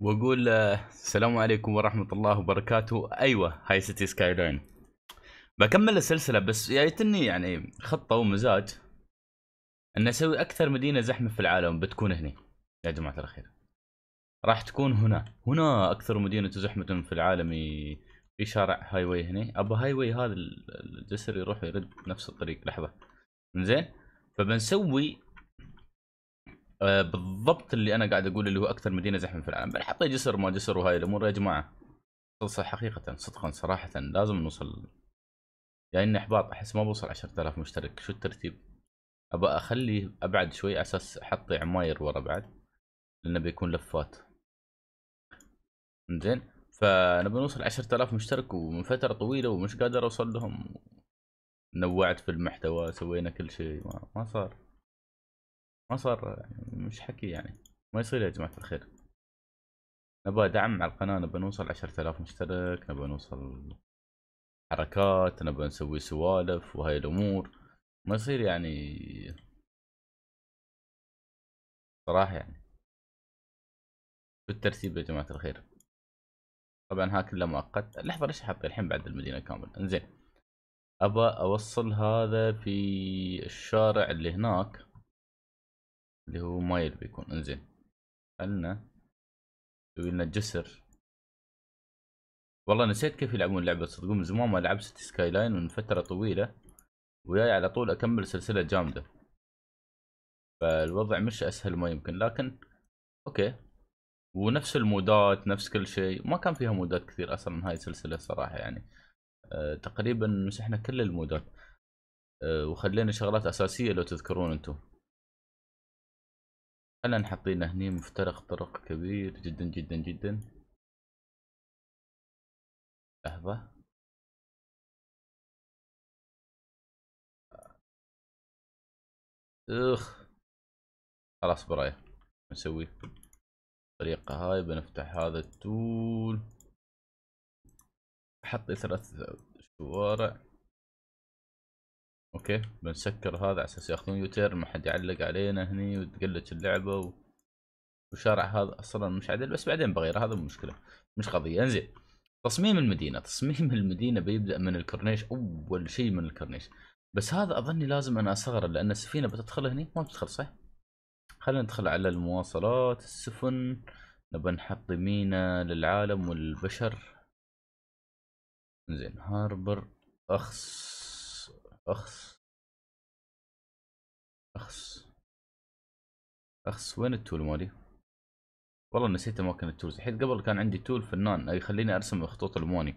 واقول آه، السلام عليكم ورحمه الله وبركاته ايوه هاي سيتي سكاي لاين بكمل السلسله بس جايتني يعني, يعني خطه ومزاج ان اسوي اكثر مدينه زحمه في العالم بتكون هنا يا جماعه الخير راح تكون هنا هنا اكثر مدينه زحمه في العالم في شارع هاي واي هنا ابو هاي واي هذا الجسر يروح يرد نفس الطريق لحظه زين فبنسوي آه، بالضبط اللي انا قاعد اقول اللي هو اكثر مدينه زحمه في العالم بل حطي جسر ما جسر وهاي الامور يا جماعه صح حقيقه صدقا صراحه لازم نوصل يا يعني اني احباط احس ما بوصل 10000 مشترك شو الترتيب ابى اخلي ابعد شوي على اساس احط عماير ورا بعد لانه بيكون لفات زين فنبي نوصل 10000 مشترك ومن فتره طويله ومش قادر اوصل لهم نوعت في المحتوى سوينا كل شيء ما, ما صار ما صار يعني مش حكي يعني ما يصير يا جماعة الخير نبغى دعم على القناة نبغى نوصل عشرة آلاف مشترك نبغى نوصل حركات نبغى نسوي سوالف وهاي الأمور ما يصير يعني صراحة يعني بالترتيب يا جماعة الخير طبعا ها كله مؤقت لحظة ليش حاطين الحين بعد المدينة كامل انزين ابى اوصل هذا في الشارع اللي هناك اللي هو مايل بيكون انزين خلنا نسوي لنا جسر والله نسيت كيف يلعبون اللعبة صدقوا من زمان ما لعبت سكاي لاين من فترة طويلة وياي على طول اكمل سلسلة جامدة فالوضع مش اسهل ما يمكن لكن اوكي ونفس المودات نفس كل شيء ما كان فيها مودات كثير اصلا هاي السلسلة صراحة يعني أه تقريبا مسحنا كل المودات أه وخلينا شغلات اساسية لو تذكرون انتم الآن حاطين هني مفترق طرق كبير جدا جدا جدا لحظة اخ خلاص براية نسوي الطريقة هاي بنفتح هذا التول حط ثلاث شوارع اوكي بنسكر هذا على اساس ياخذون يوتير ما حد يعلق علينا هني وتقلج اللعبه و... وشارع هذا اصلا مش عدل بس بعدين بغيره هذا مو مشكله مش قضيه انزين تصميم المدينه تصميم المدينه بيبدا من الكورنيش اول شيء من الكورنيش بس هذا اظني لازم انا اصغر لان السفينه بتدخل هني ما بتدخل صح خلينا ندخل على المواصلات السفن نبى نحط مينا للعالم والبشر زين هاربر اخس أخس أخس أخس وين التول مالي؟ والله نسيت أماكن التولز الحين قبل كان عندي تول فنان يخليني أرسم خطوط الموني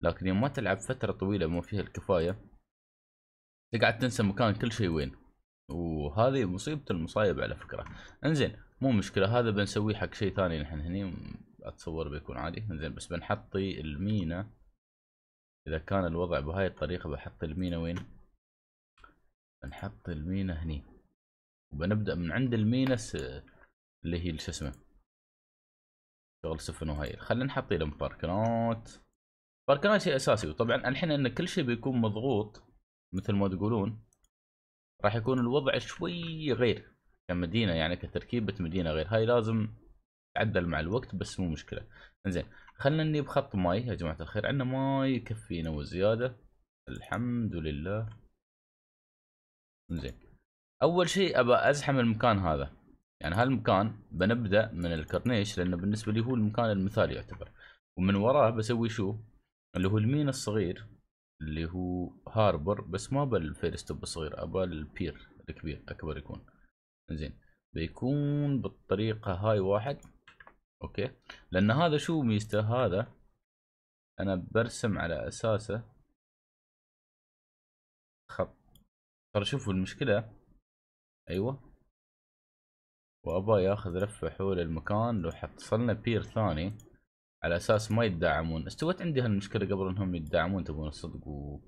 لكن يوم ما تلعب فترة طويلة ما فيها الكفاية تقعد تنسى مكان كل شيء وين وهذه مصيبة المصايب على فكرة انزين مو مشكلة هذا بنسويه حق شيء ثاني نحن هني اتصور بيكون عادي انزين بس بنحطي المينا اذا كان الوضع بهاي الطريقة بحط المينا وين بنحط المينا هني وبنبدا من عند المينا اللي هي شو اسمه شغل سفن وهاي خلينا نحط لهم باركنات باركنات شيء اساسي وطبعا الحين ان كل شيء بيكون مضغوط مثل ما تقولون راح يكون الوضع شوي غير كمدينه يعني كتركيبه مدينه غير هاي لازم تعدل مع الوقت بس مو مشكله انزين خلينا نجيب خط ماي يا جماعه الخير عندنا ماي يكفينا وزياده الحمد لله زين اول شيء ابى ازحم المكان هذا يعني هالمكان بنبدا من الكورنيش لانه بالنسبه لي هو المكان المثالي يعتبر ومن وراه بسوي شو اللي هو المين الصغير اللي هو هاربر بس ما بالفيرستوب ستوب الصغير ابى البير الكبير اكبر يكون زين بيكون بالطريقه هاي واحد اوكي لان هذا شو ميزته هذا انا برسم على اساسه خط ترى شوفوا المشكلة ايوه وابا ياخذ لفة حول المكان لو حصلنا بير ثاني على اساس ما يدعمون استوت عندي هالمشكلة قبل انهم يدعمون تبون الصدق و...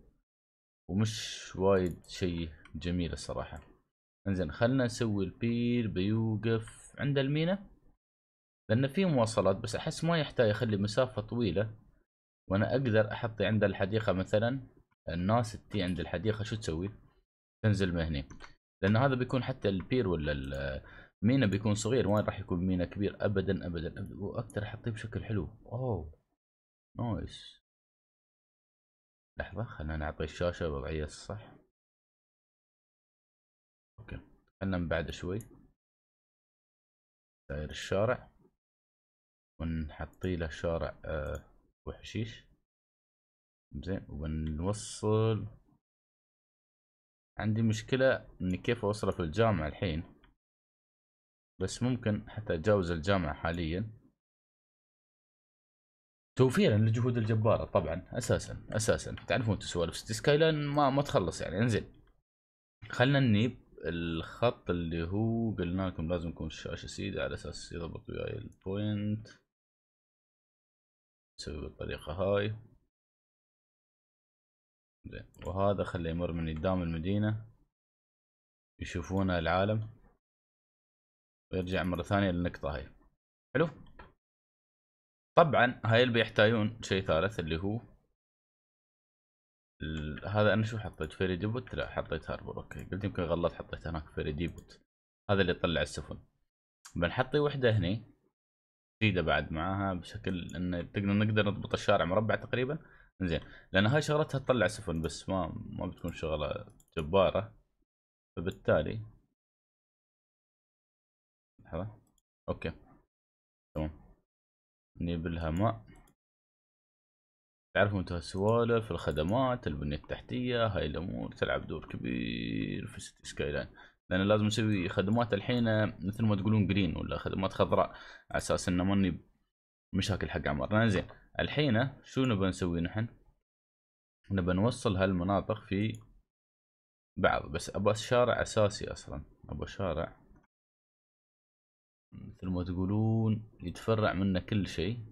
ومش وايد شيء جميل الصراحة انزين خلنا نسوي البير بيوقف عند المينا لان في مواصلات بس احس ما يحتاج اخلي مسافة طويلة وانا اقدر احطي عند الحديقة مثلا الناس تي عند الحديقة شو تسوي تنزل من هني لان هذا بيكون حتى البير ولا المينا بيكون صغير وين راح يكون مينا كبير ابدا ابدا, أبداً. واقدر احطيه بشكل حلو اوه نايس لحظه خلينا نعطي الشاشه الوضعيه الصح اوكي خلينا بعد شوي داير الشارع ونحطي له شارع آه، وحشيش زين وبنوصل عندي مشكلة اني كيف في الجامعة الحين بس ممكن حتى اتجاوز الجامعة حاليا توفيرا للجهود الجبارة طبعا اساسا اساسا تعرفون تسوالف ستي سكاي لاين ما ما تخلص يعني انزين خلنا نجيب الخط اللي هو قلنا لكم لازم يكون الشاشة سيدة على اساس يضبط وياي البوينت نسوي بالطريقة هاي زين وهذا خليه يمر من قدام المدينة يشوفونه العالم ويرجع مرة ثانية للنقطة هاي حلو طبعا هاي اللي بيحتاجون شيء ثالث اللي هو هذا انا شو حطيت فيري ديبوت لا حطيت هاربور اوكي قلت يمكن غلط حطيت هناك فيري ديبوت هذا اللي يطلع السفن بنحطي وحده هني جديده بعد معاها بشكل انه تقدر نقدر نضبط الشارع مربع تقريبا زين لان هاي شغلتها تطلع سفن بس ما ما بتكون شغله جباره فبالتالي لحظه اوكي تمام نجيب لها ماء تعرفون انتوا السوالف الخدمات البنيه التحتيه هاي الامور تلعب دور كبير في سيتي سكاي لاين لان لازم نسوي خدمات الحين مثل ما تقولون جرين ولا خدمات خضراء على اساس انه ما مشاكل حق عمرنا زين الحين شو نبى نسوي نحن نبى نوصل هالمناطق في بعض بس ابى شارع اساسي اصلا ابى شارع مثل ما تقولون يتفرع منه كل شيء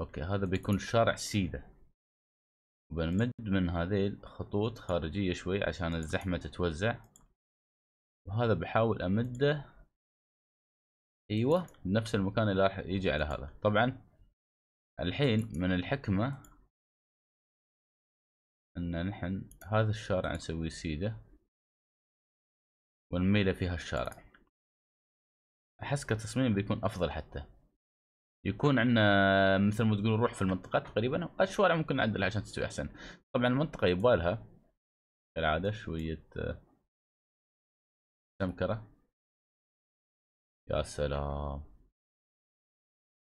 اوكي هذا بيكون شارع سيده وبنمد من هذيل خطوط خارجية شوي عشان الزحمة تتوزع وهذا بحاول أمده ايوه نفس المكان اللي يجي على هذا طبعا الحين من الحكمة ان نحن هذا الشارع نسويه سيدة ونميله فيها الشارع احس كتصميم بيكون افضل حتى يكون عندنا مثل ما تقول نروح في المنطقة تقريبا الشوارع ممكن نعدلها عشان تستوي احسن طبعا المنطقة يبالها كالعادة شوية سمكرة آه، يا سلام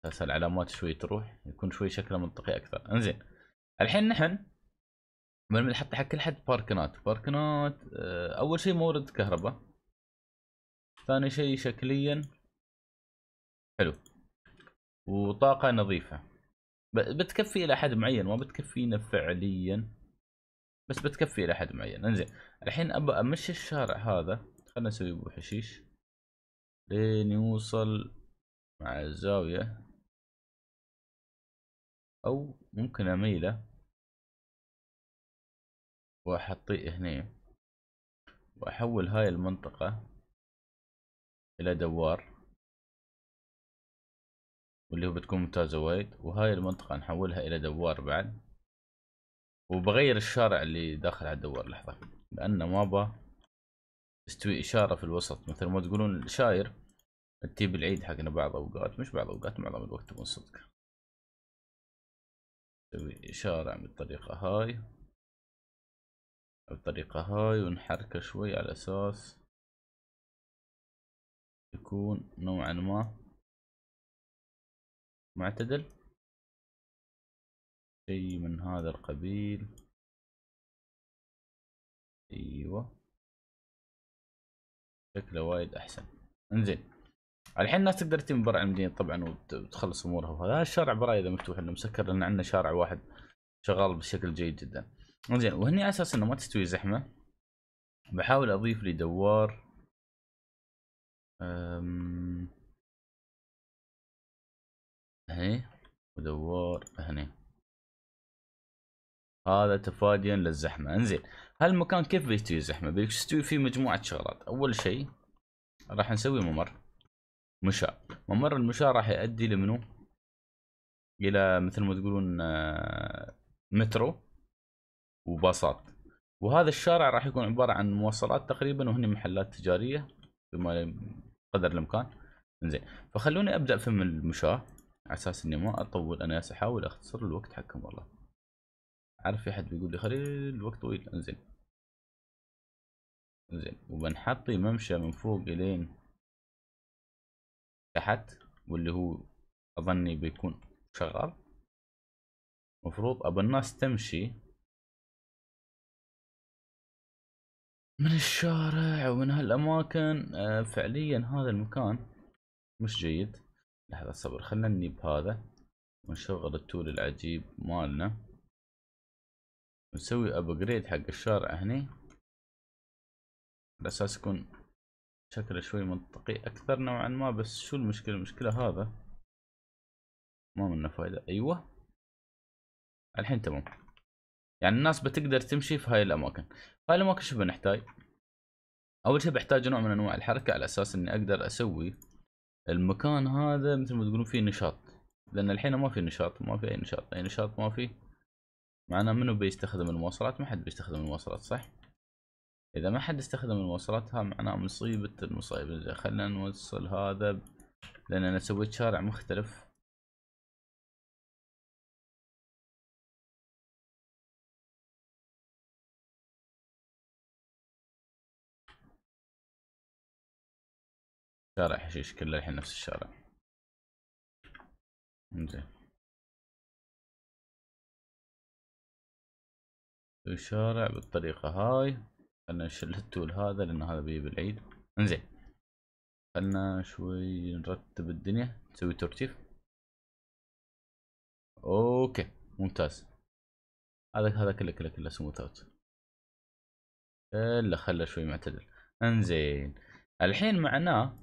هسه العلامات شوي تروح يكون شوي شكله منطقي اكثر انزين الحين نحن بنحط حق كل حد باركنات آه، باركنات اول شيء مورد كهرباء ثاني شيء شكليا حلو وطاقه نظيفه بتكفي الى حد معين ما بتكفينا فعليا بس بتكفي الى حد معين انزين الحين ابى امشي الشارع هذا خلنا نسوي ابو حشيش لين يوصل مع الزاوية أو ممكن أميله وأحطيه هنا وأحول هاي المنطقة إلى دوار واللي هو بتكون ممتازة وايد وهاي المنطقة نحولها إلى دوار بعد وبغير الشارع اللي داخل على الدوار لحظة لأنه ما أبغى استوي إشارة في الوسط مثل ما تقولون شاير التيب العيد حقنا بعض أوقات مش بعض أوقات معظم الوقت تكون صدق استوي إشارة بالطريقة هاي بالطريقة هاي ونحركه شوي على أساس يكون نوعا ما معتدل شيء من هذا القبيل ايوه شكله وايد احسن انزين الحين الناس تقدر من برا المدينه طبعا وتخلص امورها وهذا الشارع برا اذا مفتوح انه مسكر لان عندنا شارع واحد شغال بشكل جيد جدا انزين وهني على اساس انه ما تستوي زحمه بحاول اضيف لي دوار أم... هني ودوار هني هذا تفاديا للزحمه انزين هالمكان كيف بيستوي الزحمه بيستوي فيه مجموعه شغلات اول شيء راح نسوي ممر مشاة ممر المشاة راح يؤدي لمنو الى مثل ما تقولون آه، مترو وباصات وهذا الشارع راح يكون عباره عن مواصلات تقريبا وهني محلات تجاريه بما قدر الامكان زين فخلوني ابدا في المشاة على اساس اني ما اطول انا احاول اختصر الوقت حقكم والله عارف في حد بيقول لي خليل وقت طويل انزل انزل وبنحطي ممشى من فوق الين تحت واللي هو اظني بيكون شغال مفروض ابى الناس تمشي من الشارع ومن هالاماكن آه، فعليا هذا المكان مش جيد لحظة صبر خلني بهذا ونشغل التول العجيب مالنا نسوي ابجريد حق الشارع هني على اساس يكون شكله شوي منطقي اكثر نوعا ما بس شو المشكله المشكله هذا ما منه فايده ايوه الحين تمام يعني الناس بتقدر تمشي في هاي الاماكن هاي الاماكن شو بنحتاج اول شيء بحتاج نوع من انواع الحركه على اساس اني اقدر اسوي المكان هذا مثل ما تقولون فيه نشاط لان الحين ما في نشاط ما في اي نشاط اي نشاط ما في معنا منو بيستخدم المواصلات ما حد بيستخدم المواصلات صح اذا ما حد استخدم المواصلات ها معناه مصيبة المصيبة خلنا نوصل هذا لان انا سويت شارع مختلف شارع حشيش كله الحين نفس الشارع انزين الشارع بالطريقة هاي خلنا نشيل التول هذا لأن هذا بيجيب العيد انزين خلنا شوي نرتب الدنيا نسوي ترتيب اوكي ممتاز هذا هذا كله كله كله سموث اوت الا خله شوي معتدل انزين الحين معناه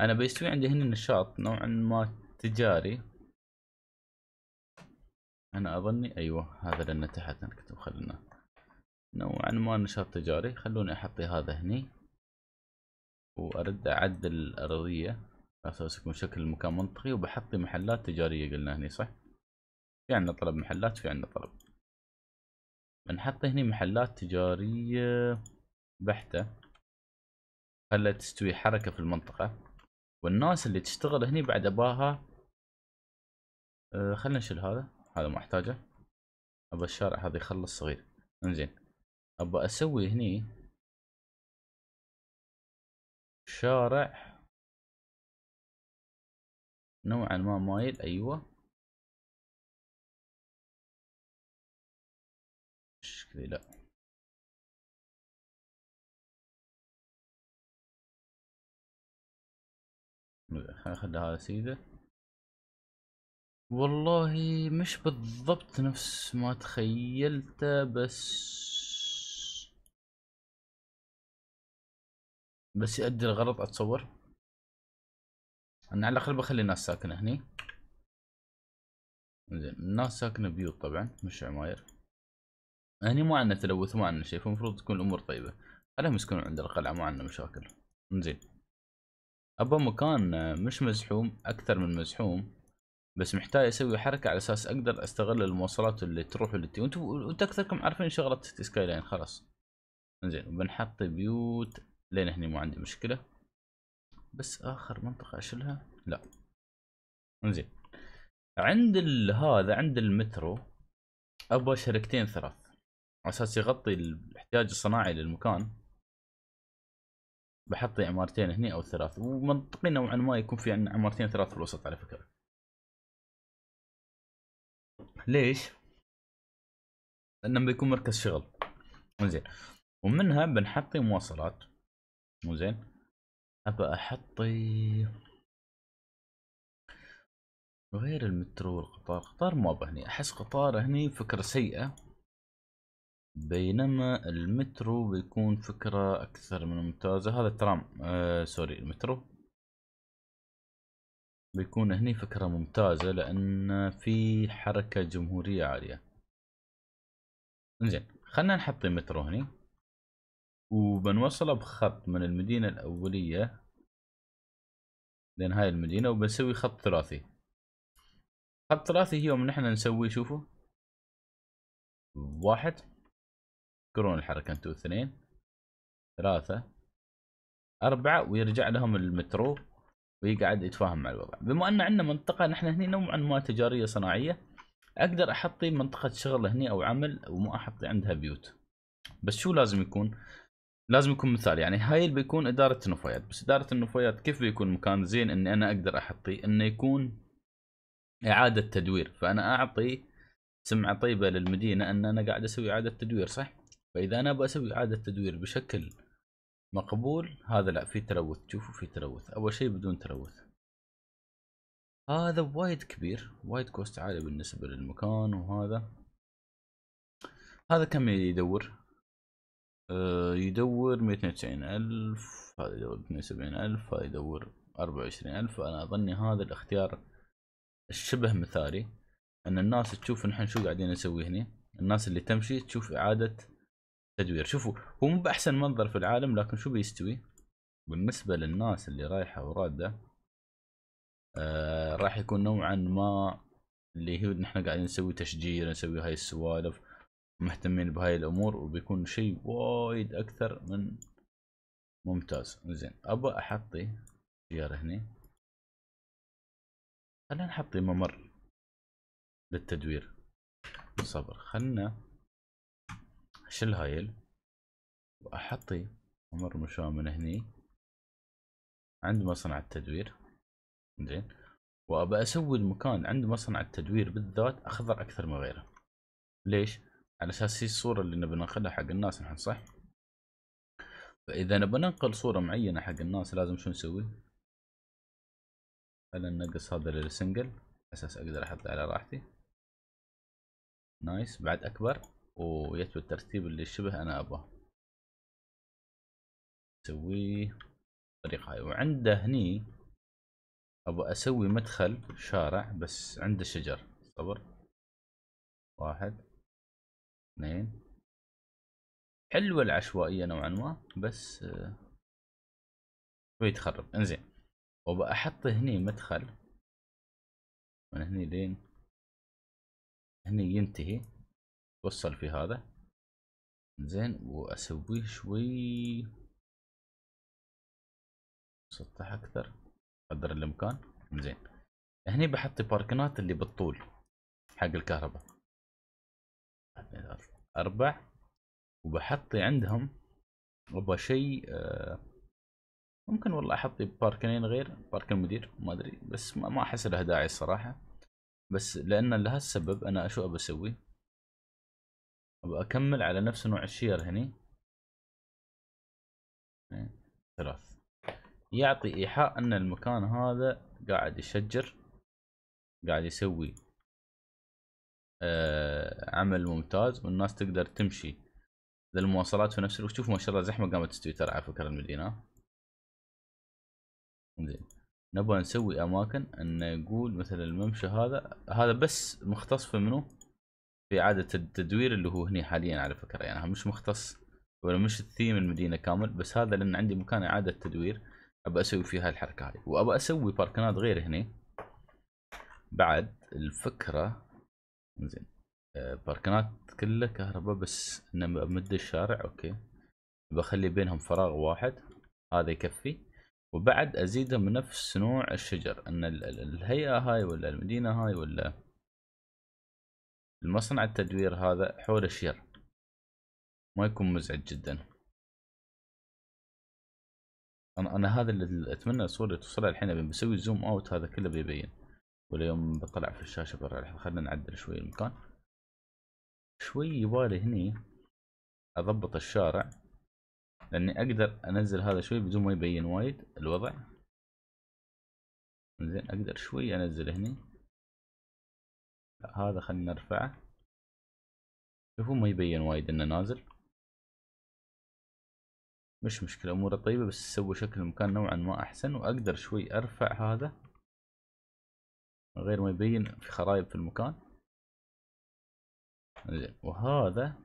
انا بيستوي عندي هنا نشاط نوعا ما تجاري أنا أظني أيوة هذا لأنه تحت نكتب خلنا نوعا ما نشاط تجاري خلوني أحطي هذا هني وأرد أعدل الأرضية أساس يكون شكل المكان منطقي وبحط محلات تجارية قلنا هني صح في عندنا طلب محلات في عندنا طلب بنحط هني محلات تجارية بحتة خلت تستوي حركة في المنطقة والناس اللي تشتغل هني بعد أباها آه، خلنا نشيل هذا هذا ما احتاجه ابى الشارع هذا يخلص صغير انزين ابى اسوي هني شارع نوعا ما مايل ايوه شكلي لا خلينا هذا سيده والله مش بالضبط نفس ما تخيلته بس بس يؤدي الغرض اتصور انا على الاقل بخلي الناس ساكنه هني زين الناس ساكنه بيوت طبعا مش عماير هني ما عندنا تلوث ما عندنا شيء فالمفروض تكون الامور طيبه خليهم يسكنون عند القلعه ما عندنا مشاكل زين ابى مكان مش مزحوم اكثر من مزحوم بس محتاج اسوي حركه على اساس اقدر استغل المواصلات اللي تروح واللي تجي وانت اكثركم عارفين شغله سكاي لاين خلاص زين بنحط بيوت لين هني ما عندي مشكله بس اخر منطقه اشيلها لا زين عند هذا عند المترو ابغى شركتين ثلاث على اساس يغطي الاحتياج الصناعي للمكان بحط عمارتين هني او ثلاث ومنطقي نوعا ما يكون في عندنا عمارتين ثلاث في الوسط على فكره ليش؟ لأنه بيكون مركز شغل زين ومنها بنحطي مواصلات مو زين ابى احطي غير المترو والقطار قطار ما هني احس قطار هني فكرة سيئة بينما المترو بيكون فكرة اكثر من ممتازة هذا الترام آه سوري المترو بيكون هني فكرة ممتازة لأن في حركة جمهورية عالية إنزين خلنا نحط مترو هني وبنوصله بخط من المدينة الأولية لين هاي المدينة وبنسوي خط ثلاثي خط ثلاثي هي يوم نحن نسوي شوفوا واحد كرون الحركة انتو اثنين ثلاثة أربعة ويرجع لهم المترو ويقعد يتفاهم مع الوضع بما ان عندنا منطقه نحن هنا نوعا ما تجاريه صناعيه اقدر احطي منطقه شغل هنا او عمل وما احطي عندها بيوت بس شو لازم يكون لازم يكون مثال يعني هاي اللي بيكون اداره النفايات بس اداره النفايات كيف بيكون مكان زين اني انا اقدر احطي انه يكون اعاده تدوير فانا اعطي سمعه طيبه للمدينه ان انا قاعد اسوي اعاده تدوير صح فاذا انا ابغى اسوي اعاده تدوير بشكل مقبول هذا لا في تلوث شوفوا في تلوث اول شيء بدون تلوث هذا وايد كبير وايد كوست عالي بالنسبة للمكان وهذا هذا كم يدور آه، يدور مية وتسعين ألف هذا يدور اثنين وسبعين ألف هذا يدور أربعة وعشرين ألف أنا أظني هذا الاختيار الشبه مثالي أن الناس تشوف نحن شو قاعدين نسوي هنا الناس اللي تمشي تشوف إعادة تدوير شوفوا هو مو باحسن منظر في العالم لكن شو بيستوي بالنسبه للناس اللي رايحه ورادة آه راح يكون نوعا ما اللي هو نحن قاعدين نسوي تشجير نسوي هاي السوالف مهتمين بهاي الامور وبيكون شيء وايد اكثر من ممتاز زين ابى احطي سياره هني خلينا نحطي ممر للتدوير صبر خلنا اشل هايل واحطي امر مشابه من هني عند مصنع التدوير زين وابى اسوي المكان عند مصنع التدوير بالذات اخضر اكثر من غيره ليش؟ على اساس هي الصوره اللي نبي ننقلها حق الناس نحن صح؟ فاذا نبي ننقل صوره معينه حق الناس لازم شو نسوي؟ خلنا ننقص هذا للسنجل على اساس اقدر احطه على راحتي نايس بعد اكبر ويتبع الترتيب اللي شبه انا ابغاه اسويه بالطريقه هاي وعنده هني ابغى اسوي مدخل شارع بس عنده شجر صبر واحد اثنين حلوة العشوائية نوعا ما بس شوي تخرب انزين وبأحط هني مدخل من هني لين هني ينتهي وصل في هذا زين واسويه شوي سطح اكثر قدر الامكان زين هني بحط باركنات اللي بالطول حق الكهرباء اربع وبحط عندهم ابغى شيء آه، ممكن والله احط باركنين غير بارك المدير ما ادري بس ما احس له داعي الصراحه بس لان لهالسبب انا شو ابى اسوي اكمل على نفس نوع الشير هني إيه، ثلاث يعطي ايحاء ان المكان هذا قاعد يشجر قاعد يسوي آه عمل ممتاز والناس تقدر تمشي للمواصلات في نفس الوقت شوف ما شاء الله زحمه قامت تستوي ترى على فكره المدينه زين نبغى نسوي اماكن ان يقول مثلا الممشى هذا هذا بس مختص في منو في اعاده التدوير اللي هو هني حاليا على فكره يعني مش مختص ولا مش الثيم المدينه كامل بس هذا لان عندي مكان اعاده تدوير ابى اسوي فيها الحركه هاي وابى اسوي باركنات غير هني بعد الفكره زين آه، باركنات كلها كهرباء بس انه بمد الشارع اوكي بخلي بينهم فراغ واحد هذا يكفي وبعد ازيدهم نفس نوع الشجر ان الهيئه هاي ولا المدينه هاي ولا المصنع التدوير هذا حول الشير ما يكون مزعج جدا انا انا هذا اللي اتمنى الصوره توصلها الحين ابي بسوي زوم اوت هذا كله بيبين ولا يوم بطلع في الشاشه برا خلينا نعدل شوي المكان شوي يبالي هني اضبط الشارع لاني اقدر انزل هذا شوي بدون ما يبين وايد الوضع زين اقدر شوي انزل هني هذا خلينا نرفعه شوفوا ما يبين وايد انه نازل مش مشكلة اموره طيبة بس سوى شكل المكان نوعا ما احسن واقدر شوي ارفع هذا من غير ما يبين في خرايب في المكان زين وهذا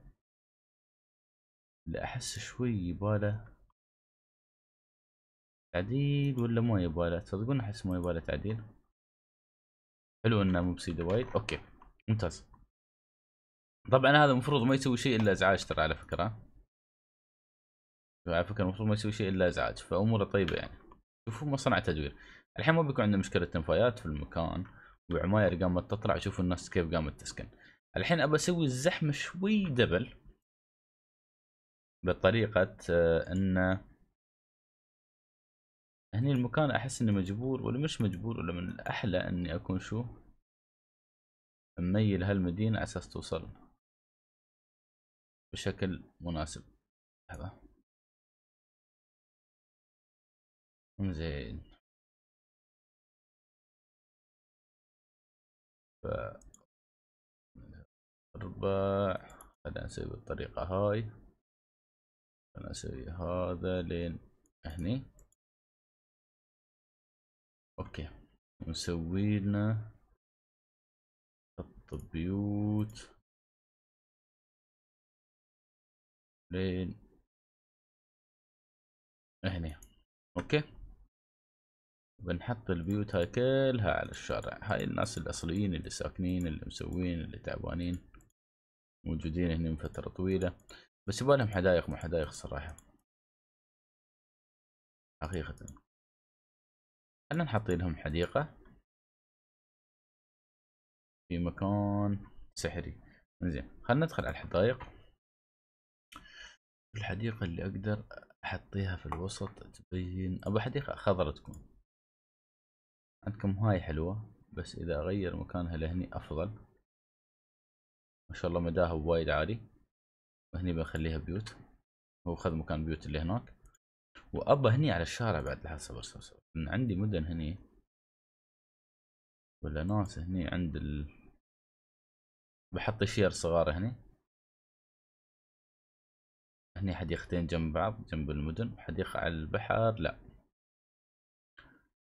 اللي احس شوي يباله تعديل ولا ما يباله تصدقون احس ما يباله تعديل حلو انه مو بسيده وايد اوكي ممتاز طبعا هذا المفروض ما يسوي شيء الا ازعاج ترى على فكره على فكره المفروض ما يسوي شيء الا ازعاج فاموره طيبه يعني شوفوا مصنع تدوير الحين ما بيكون عندنا مشكله تنفايات في المكان وعماير قامت تطلع شوفوا الناس كيف قامت تسكن الحين ابى اسوي الزحمه شوي دبل بطريقه آه، انه هني المكان احس اني مجبور ولا مش مجبور ولا من الاحلى اني اكون شو مميل هالمدينة على اساس توصل بشكل مناسب لحظة زين ف ربع خلينا نسوي بالطريقة هاي خلينا نسوي هذا لين هني اوكي نسوي لنا خط بيوت لين هنا اوكي بنحط البيوت هاي كلها على الشارع هاي الناس الاصليين اللي ساكنين اللي مسوين اللي تعبانين موجودين هنا من فترة طويلة بس يبالهم حدايق مو حدايق صراحة حقيقة خلنا نحط لهم حديقة في مكان سحري زين خلنا ندخل على الحدائق الحديقة اللي أقدر أحطيها في الوسط تبين أبو حديقة خضرة تكون عندكم هاي حلوة بس إذا أغير مكانها لهني أفضل ما شاء الله مداها وايد عالي وهني بخليها بيوت هو خذ مكان بيوت اللي هناك وابا هني على الشارع بعد لحظه صبر صبر صبر إن عندي مدن هني ولا ناس هني عند ال بحط شير صغار هني هني حديقتين جنب بعض جنب المدن حديقة على البحر لا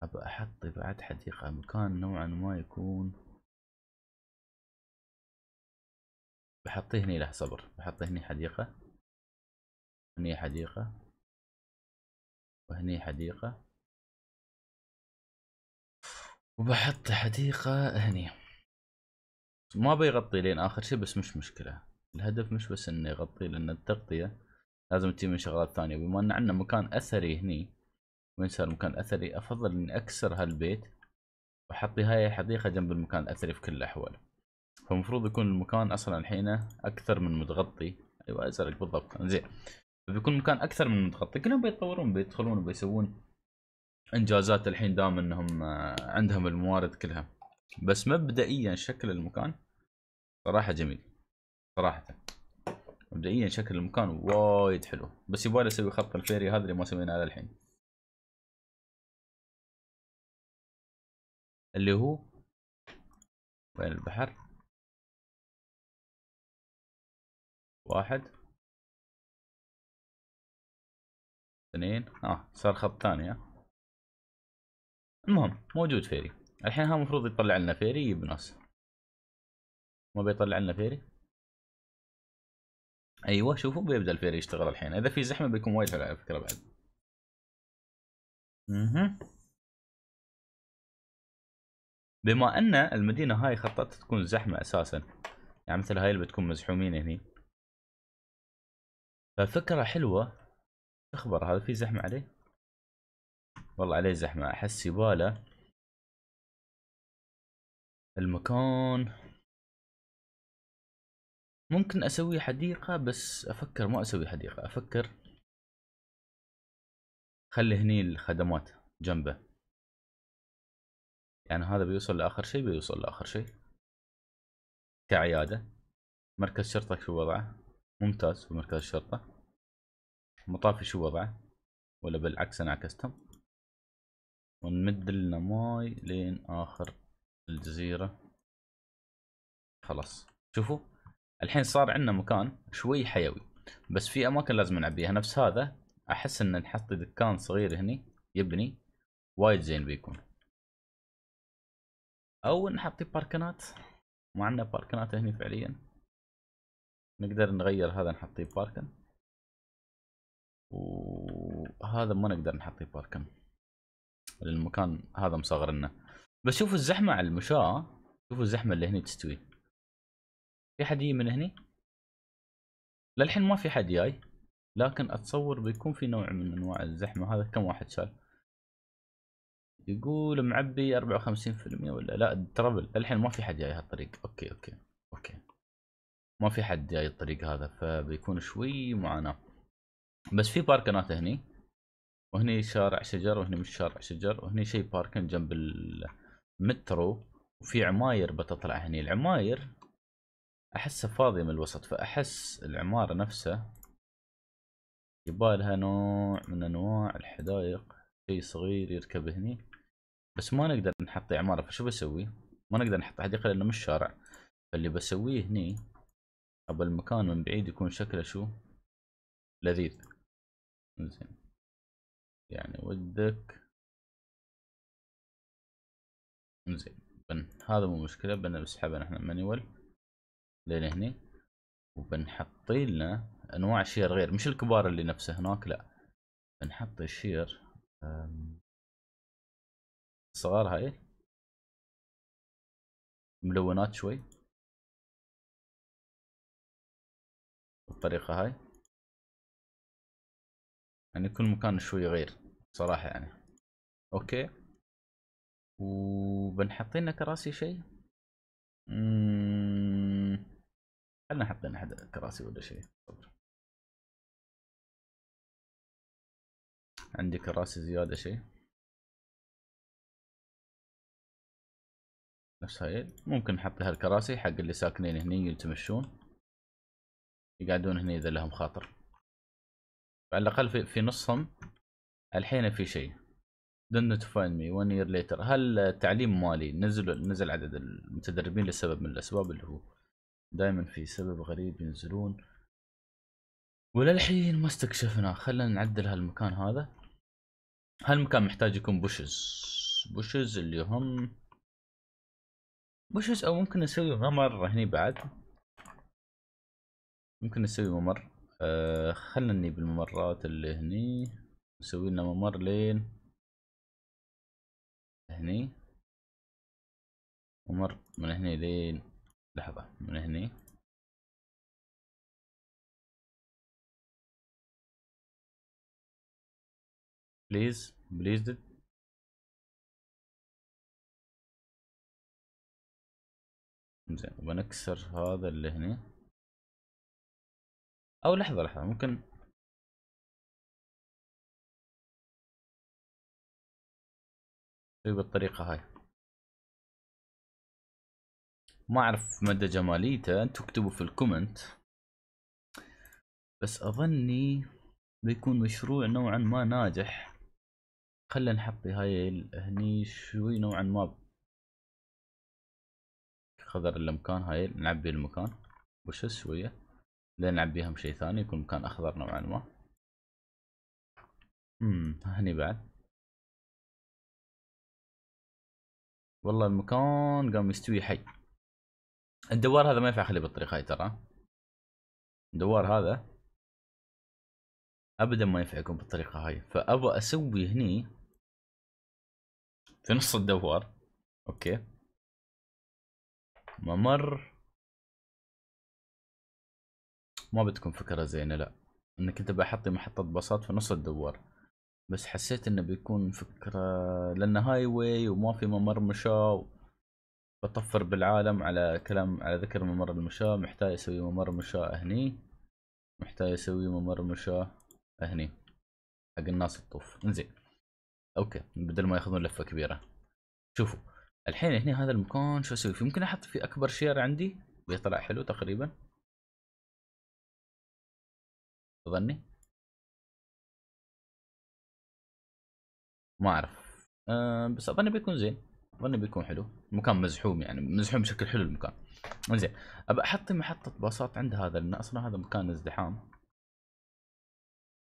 أبى أحط بعد حديقة مكان نوعا ما يكون بحطيه هني له صبر بحط هني حديقة هني حديقة وهني حديقة وبحط حديقة هني ما بيغطي لين آخر شيء بس مش مشكلة الهدف مش بس انه يغطي لأن التغطية لازم تجي من شغلات ثانية بما أن عندنا مكان أثري هني وين صار مكان أثري أفضل إني أكسر هالبيت وأحط هاي الحديقة جنب المكان الأثري في كل الأحوال فالمفروض يكون المكان أصلا الحين أكثر من متغطي أيوة أزرق بالضبط زين بيكون مكان اكثر من متخطي كلهم بيتطورون بيدخلون بيسوون انجازات الحين دام انهم آه، عندهم الموارد كلها بس مبدئيا شكل المكان صراحه جميل صراحه مبدئيا شكل المكان وايد حلو بس يبغى اسوي خط الفيري هذا اللي ما سويناه للحين اللي هو وين البحر واحد اثنين اه صار خط ثاني المهم موجود فيري الحين ها المفروض يطلع لنا فيري يجيب ناس ما بيطلع لنا فيري ايوه شوفوا بيبدا الفيري يشتغل الحين اذا في زحمه بيكون وايد حلو على فكره بعد اها بما ان المدينه هاي خطت تكون زحمه اساسا يعني مثل هاي اللي بتكون مزحومين هني ففكره حلوه اخبر هذا في زحمة عليه والله عليه زحمة احس يباله المكان ممكن اسوي حديقة بس افكر ما اسوي حديقة افكر خلي هني الخدمات جنبه يعني هذا بيوصل لاخر شيء بيوصل لاخر شيء كعيادة مركز شرطة شو وضعه ممتاز في مركز الشرطة مطافي شو وضعه ولا بالعكس انا عكستهم ونمد لنا ماي لين اخر الجزيرة خلاص شوفوا الحين صار عندنا مكان شوي حيوي بس في اماكن لازم نعبيها نفس هذا احس ان نحط دكان صغير هني يبني وايد زين بيكون او نحط باركنات ما عندنا باركنات هني فعليا نقدر نغير هذا نحطيه باركن وهذا ما نقدر نحطه باركن المكان هذا مصغر لنا بس شوفوا الزحمه على المشاة شوفوا الزحمه اللي هني تستوي في حد يجي من هني للحين ما في حد جاي لكن اتصور بيكون في نوع من انواع الزحمه هذا كم واحد شال يقول معبي 54% ولا لا ترابل الحين ما في حد جاي هالطريق اوكي اوكي اوكي ما في حد جاي الطريق هذا فبيكون شوي معاناه بس في باركنات هني وهني شارع شجر وهني مش شارع شجر وهني شيء باركن جنب المترو وفي عماير بتطلع هني العماير احسها فاضيه من الوسط فاحس العماره نفسها يبالها نوع من انواع الحدائق شيء صغير يركب هني بس ما نقدر نحط عماره فشو بسوي؟ ما نقدر نحط حديقه لانه مش شارع فاللي بسويه هني ابى المكان من بعيد يكون شكله شو؟ لذيذ زين يعني ودك زين بن هذا مو مشكلة بنسحبه نحن مانيوال لين هني وبنحط لنا انواع شير غير مش الكبار اللي نفسه هناك لا بنحط الشير الصغار هاي ملونات شوي بالطريقة هاي يعني كل مكان شوي غير صراحة يعني اوكي وبنحط لنا كراسي شيء خلينا نحط لنا كراسي ولا شيء عندي كراسي زيادة شيء نفس هاي ممكن نحط لها الكراسي حق اللي ساكنين هني يتمشون يقعدون هني اذا لهم خاطر على الاقل في, في نصهم الحين في شيء دون تو فاين مي 1 يير ليتر هل التعليم مالي نزل نزل عدد المتدربين لسبب من الاسباب اللي هو دائما في سبب غريب ينزلون وللحين ما استكشفنا خلينا نعدل هالمكان هذا هالمكان محتاج يكون بوشز بوشز اللي هم بوشز او ممكن نسوي ممر هني بعد ممكن نسوي ممر آه، خلني بالممرات اللي هني نسوي لنا ممر لين هني ممر من هني لين لحظة من هني بليز بليز زين بنكسر هذا اللي هنا او لحظة لحظة ممكن بالطريقة طيب هاي ما اعرف مدى جماليته انتم اكتبوا في الكومنت بس اظني بيكون مشروع نوعا ما ناجح خلينا نحط هاي هني شوي نوعا ما خضر المكان هاي نعبي المكان وش شويه نلعب بهم شيء ثاني يكون مكان اخضر نوعا ما امم هني بعد والله المكان قام يستوي حي الدوار هذا ما ينفع اخليه بالطريقه هاي ترى الدوار هذا ابدا ما ينفع يكون بالطريقه هاي فابغى اسوي هني في نص الدوار اوكي ممر ما بتكون فكرة زينة لا انك كنت بحطي محطة باصات في نص الدوار بس حسيت انه بيكون فكرة لان هاي واي وما في ممر مشاة بطفر بالعالم على كلام على ذكر ممر المشاة محتاج اسوي ممر مشاة هني محتاج اسوي ممر مشاة هني حق الناس الطوف انزين اوكي بدل ما ياخذون لفة كبيرة شوفوا الحين هنا هذا المكان شو اسوي فيه ممكن احط فيه اكبر شير عندي بيطلع حلو تقريبا اظني ما اعرف أه بس اظني بيكون زين اظني بيكون حلو المكان مزحوم يعني مزحوم بشكل حلو المكان زين ابى احط محطه باصات عند هذا لان اصلا هذا مكان ازدحام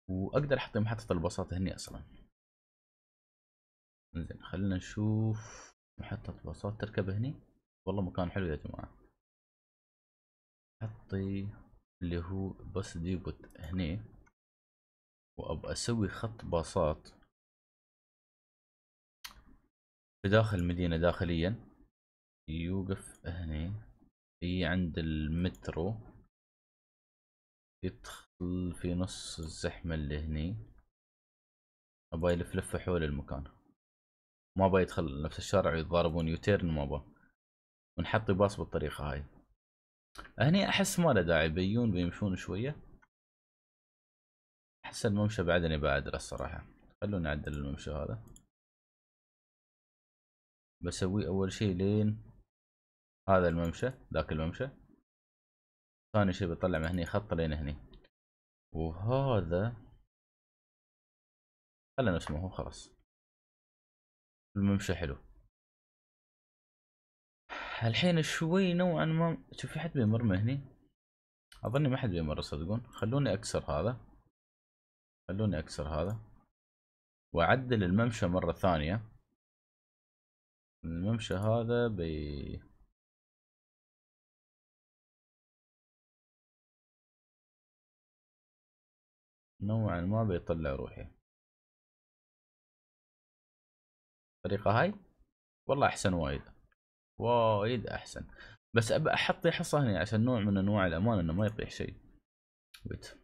واقدر احط محطه الباصات هني اصلا زين خلينا نشوف محطه باصات تركب هني والله مكان حلو يا جماعه حطي اللي هو بس ديبوت هنا وابقى اسوي خط باصات في داخل المدينة داخليا يوقف هنا هي عند المترو يدخل في نص الزحمة اللي هني أبا يلف لفة حول المكان ما أبا يدخل نفس الشارع ويتضاربون يوتيرن ما أبا ونحط باص بالطريقة هاي هني احس ما له داعي بيون بيمشون شويه احس الممشى بعدني بعدله الصراحه خلونا نعدل الممشى هذا بسويه اول شيء لين هذا الممشى ذاك الممشى ثاني شيء بطلع من هني خط لين هني وهذا خلنا اسمه خلاص الممشى حلو صح الحين شوي نوعا ما شوف في حد بيمر من هني اظني ما حد بيمر صدقون خلوني اكسر هذا خلوني اكسر هذا واعدل الممشى مره ثانيه الممشى هذا بي نوعا ما بيطلع روحي الطريقة هاي والله أحسن وايد وايد إيه احسن بس ابى احط حصه هنا عشان نوع من انواع الامان انه ما يطيح شيء ويت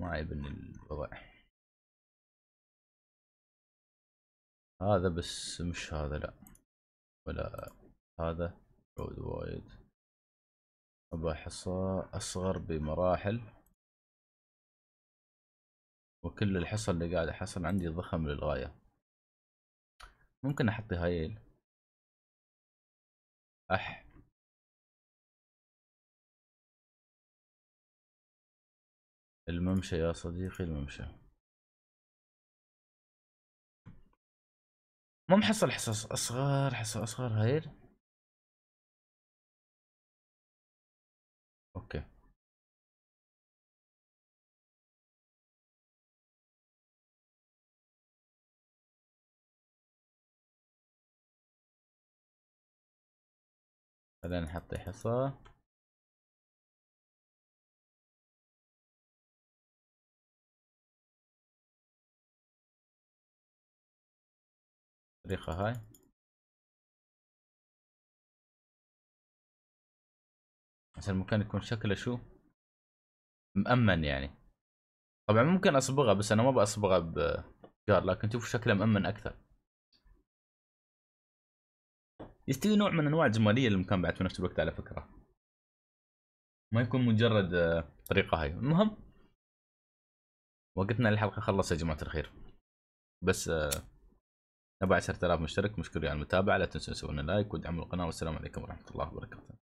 ما عيبني الوضع هذا بس مش هذا لا ولا هذا عود وايد ابى حصه اصغر بمراحل وكل الحصى اللي قاعد احصل عندي ضخم للغايه ممكن احط هايل أح الممشى يا صديقي الممشى ما محصل حصص أصغر حصص أصغر هاي بعدين نحط حصى الطريقة هاي عشان المكان يكون شكله شو مأمن يعني طبعا ممكن اصبغه بس انا ما بصبغه بجار لكن شوفوا شكله مأمن اكثر يستوي نوع من انواع الجماليه للمكان بعد في نفس الوقت على فكره ما يكون مجرد آه، طريقه هاي المهم وقتنا للحلقه خلص يا جماعه الخير بس نبع آه، 10000 مشترك مشكور على المتابعه لا تنسوا تسوون لايك وادعموا القناه والسلام عليكم ورحمه الله وبركاته